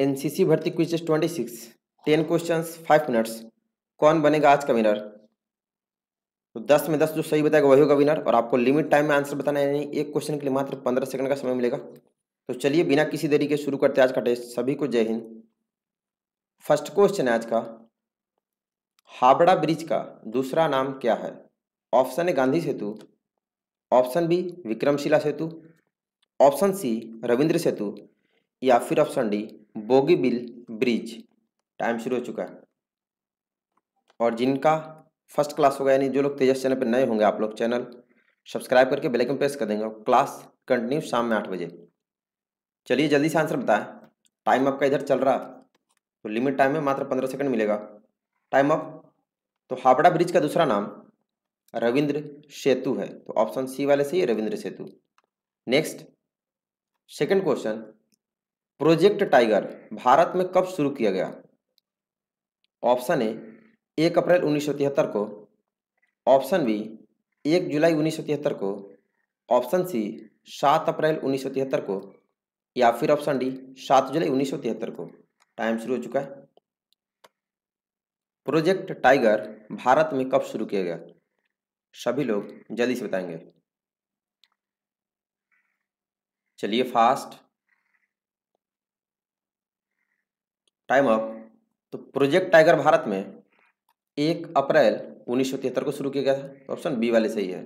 NCC भर्ती quiz twenty six ten question five minutes कौन बनेगा आज का विनर तो दस में दस जो सही बताएगा वही होगा विनर और आपको लिमिट टाइम में आंसर बताना है यानी एक क्वेश्चन के लिए मात्र पंद्रह सेकंड का समय मिलेगा तो चलिए बिना किसी देरी के शुरू करते हैं आज का टेस्ट सभी को जय हिंद फर्स्ट क्वेश्चन है आज का हावड़ा ब्रिज का दूसरा नाम क्या है option A Gandhi Setu option B Vikramshila Setu option C Ravindra Setu या फिर option D Bogibeel bridge time शुरू हो चुका है और जिनका फर्स्ट क्लास होगा यानी जो लोग तेजस चैनल पर नए होंगे आप लोग चैनल सब्सक्राइब करके बेल आइकन प्रेस कर देंगे और क्लास कंटिन्यू शाम में आठ बजे चलिए जल्दी से आंसर बताएं टाइम आपका इधर चल रहा तो लिमिट टाइम में मात्र पंद्रह सेकंड मिलेगा टाइम अप तो हावड़ा ब्रिज का दूसरा नाम रविंद्र सेतु है तो ऑप्शन सी वाले से ही Ravindra Setu next second question project tiger Bharat में कब शुरू किया गया ऑप्शन ए एक अप्रैल उन्नीस को ऑप्शन बी एक जुलाई उन्नीस को ऑप्शन सी सात अप्रैल उन्नीस को या फिर ऑप्शन डी सात जुलाई उन्नीस को टाइम शुरू हो चुका है प्रोजेक्ट टाइगर भारत में कब शुरू किया गया सभी लोग जल्दी से बताएंगे चलिए फास्ट टाइम अप तो प्रोजेक्ट टाइगर भारत में एक अप्रैल उन्नीस को शुरू किया गया था ऑप्शन बी वाले सही है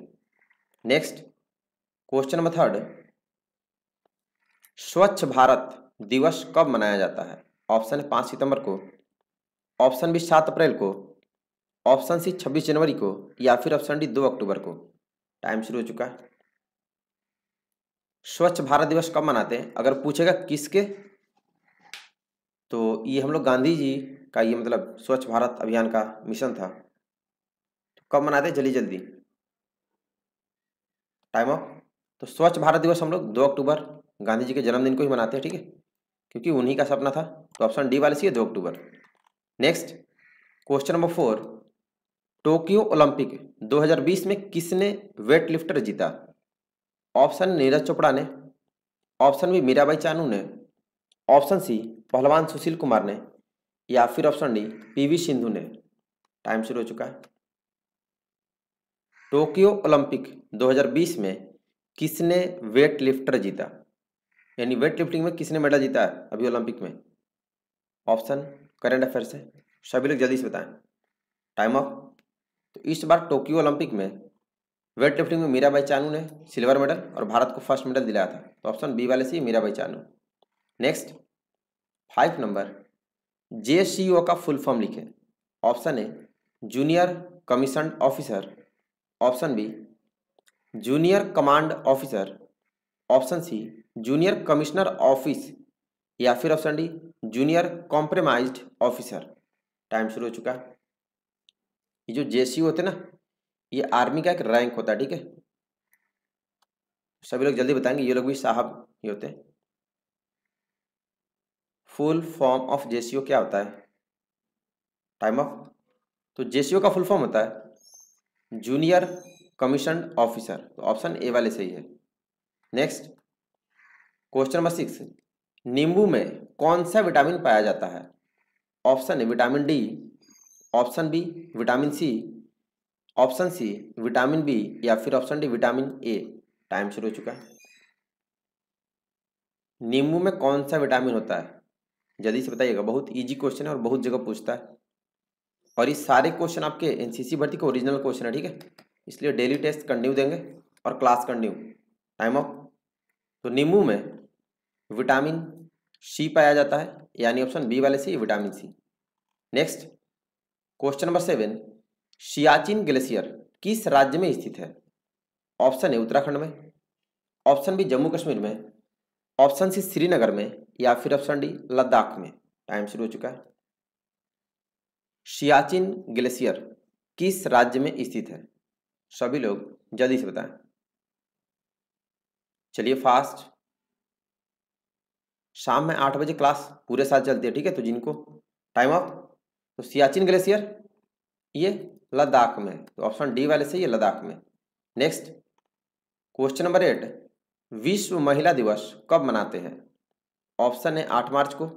नेक्स्ट क्वेश्चन नंबर थर्ड स्वच्छ भारत दिवस कब मनाया जाता है ऑप्शन है पाँच सितंबर को ऑप्शन बी सात अप्रैल को ऑप्शन सी छब्बीस जनवरी को या फिर ऑप्शन डी दो अक्टूबर को टाइम शुरू हो चुका है स्वच्छ भारत दिवस कब मनाते हैं अगर पूछेगा किसके तो ये हम लोग गांधी जी का ये मतलब स्वच्छ भारत अभियान का मिशन था तो कब मनाते जल्दी जल्दी टाइम ऑफ तो स्वच्छ भारत दिवस हम लोग दो अक्टूबर गांधी जी के जन्मदिन को ही मनाते हैं ठीक है क्योंकि उन्हीं का सपना था तो ऑप्शन डी वाले सी है दो October next question number four Tokyo Olympic 2020 में किसने वेट लिफ्टर जीता ऑप्शन नीरज चोपड़ा ने ऑप्शन बी मीराबाई चानू ने ऑप्शन सी पहलवान सुशील कुमार ने या फिर ऑप्शन डी पीवी सिंधु ने टाइम शुरू हो चुका है टोक्यो ओलंपिक 2020 में किसने वेट लिफ्टर जीता यानी वेट लिफ्टिंग में किसने मेडल जीता है अभी ओलंपिक में ऑप्शन करंट अफेयर से सभी लोग जल्दी से बताएं टाइम ऑफ तो इस बार टोक्यो ओलंपिक में वेट लिफ्टिंग में मीराबाई चानू ने सिल्वर मेडल और भारत को फर्स्ट मेडल दिलाया था तो ऑप्शन बी वाले से Mirabai Chanu next five number J e का फुल फॉर्म लिखें option A junior commission officer option B junior command officer option C junior commissioner office या फिर option D junior compromised officer time शुरू हो चुका है ये जो जे होते e ना ये आर्मी का एक रैंक होता है ठीक है सभी लोग जल्दी बताएंगे ये लोग भी साहब ही होते हैं फुल फॉर्म ऑफ जेसीओ क्या होता है टाइम ऑफ तो जेसीओ का फुल फॉर्म होता है जूनियर कमीशन ऑफिसर तो ऑप्शन ए वाले सही है नेक्स्ट क्वेश्चन नंबर सिक्स नींबू में कौन सा विटामिन पाया जाता है option A vitamin D option B vitamin C option C vitamin B या फिर option D vitamin A time शुरू हो चुका है नींबू में कौन सा विटामिन होता है जल्दी से बताइएगा बहुत ईजी क्वेश्चन है और बहुत जगह पूछता है और ये सारे क्वेश्चन आपके एनसीसी भर्ती के ओरिजिनल क्वेश्चन है ठीक है इसलिए डेली टेस्ट कंटिन्यू देंगे और क्लास कंटिन्यू टाइम ऑफ तो नींबू में विटामिन सी पाया जाता है यानी ऑप्शन बी वाले C vitamin C next question number seven Siachen glacier किस राज्य में स्थित है ऑप्शन ए उत्तराखंड में ऑप्शन बी जम्मू कश्मीर में ऑप्शन सी श्रीनगर में या फिर ऑप्शन डी लद्दाख में टाइम शुरू हो चुका है सियाचिन ग्लेशियर किस राज्य में स्थित है सभी लोग जल्दी से बताएं चलिए फास्ट शाम में आठ बजे क्लास पूरे साथ चलती है ठीक है तो जिनको टाइम ऑफ तो सियाचिन ग्लेशियर ये लद्दाख में तो ऑप्शन डी वाले से ये लद्दाख में नेक्स्ट क्वेश्चन नंबर एट विश्व महिला दिवस कब मनाते हैं ऑप्शन है आठ मार्च को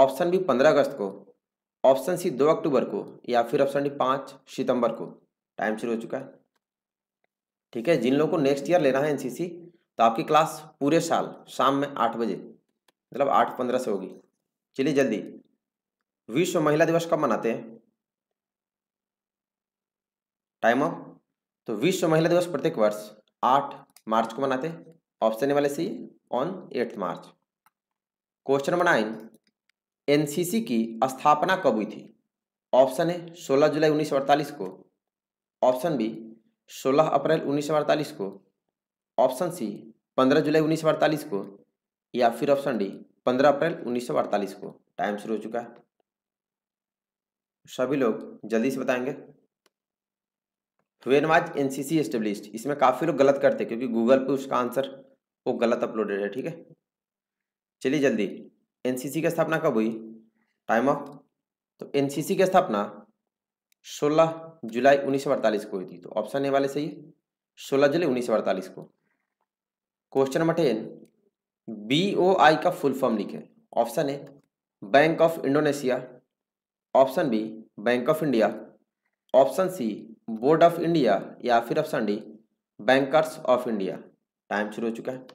ऑप्शन बी पंद्रह अगस्त को ऑप्शन सी दो अक्टूबर को या फिर ऑप्शन डी पाँच सितंबर को टाइम शुरू हो चुका है ठीक है जिन लोगों को नेक्स्ट ईयर लेना है एनसीसी तो आपकी क्लास पूरे साल शाम में आठ बजे मतलब आठ पंद्रह से होगी चलिए जल्दी विश्व महिला दिवस कब मनाते हैं टाइम ऑफ तो विश्व महिला दिवस प्रत्येक वर्ष आठ मार्च को मनाते हैं ऑप्शन वाले C on eighth March question number nine NCC की स्थापना कब हुई थी ऑप्शन है 16 जुलाई 1948 को ऑप्शन बी 16 अप्रैल 1948 को ऑप्शन सी 15 जुलाई 1948 को या फिर ऑप्शन डी 15 अप्रैल 1948 को टाइम शुरू हो चुका है सभी लोग जल्दी से बताएंगे वेन वाज एनसीसी एस्टेब्लिश्ड इसमें काफ़ी लोग गलत करते क्योंकि गूगल पे उसका आंसर वो गलत अपलोडेड है ठीक है चलिए जल्दी एनसीसी की स्थापना कब हुई टाइम ऑफ तो एनसीसी की स्थापना 16 जुलाई उन्नीस को हुई थी तो ऑप्शन ए वाले सही है सोलह जुलाई उन्नीस को question number ten B O I का फुल फॉर्म लिखे option A bank of Indonesia option B bank of India option C board of India या फिर option D bankers of India time शुरू हो चुका है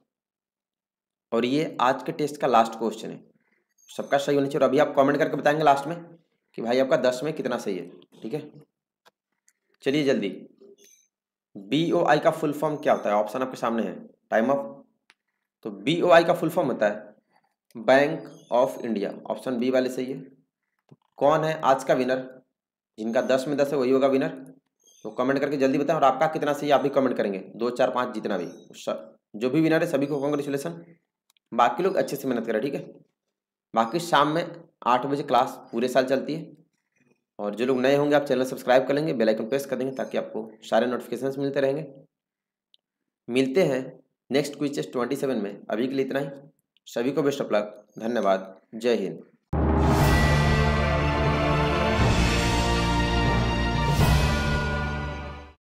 और ये आज के टेस्ट का लास्ट क्वेश्चन है सबका सही होना चाहिए और अभी आप कमेंट करके बताएंगे लास्ट में कि भाई आपका दस में कितना सही है ठीक है चलिए जल्दी बी ओ आई का फुल फॉर्म क्या होता है ऑप्शन आपके सामने है टाइम ऑफ तो बी ओ आई का फुल फॉर्म होता है bank of India option B वाले सही है कौन है आज का विनर जिनका दस में दस है वही होगा विनर तो कमेंट करके जल्दी बताएं और आपका कितना सही आप भी कमेंट करेंगे दो चार पाँच जितना भी जो भी विनर है सभी को कॉन्ग्रेचुलेसन बाकी लोग अच्छे से मेहनत करें ठीक है बाकी शाम में आठ बजे क्लास पूरे साल चलती है और जो लोग नए होंगे आप चैनल सब्सक्राइब कर लेंगे बेलाइकन प्रेस कर देंगे ताकि आपको सारे नोटिफिकेशन मिलते रहेंगे मिलते हैं नेक्स्ट क्विज ट्वेंटी सेवन में अभी के लिए इतना ही सभी को बेस्ट ऑफ लक धन्यवाद जय हिंद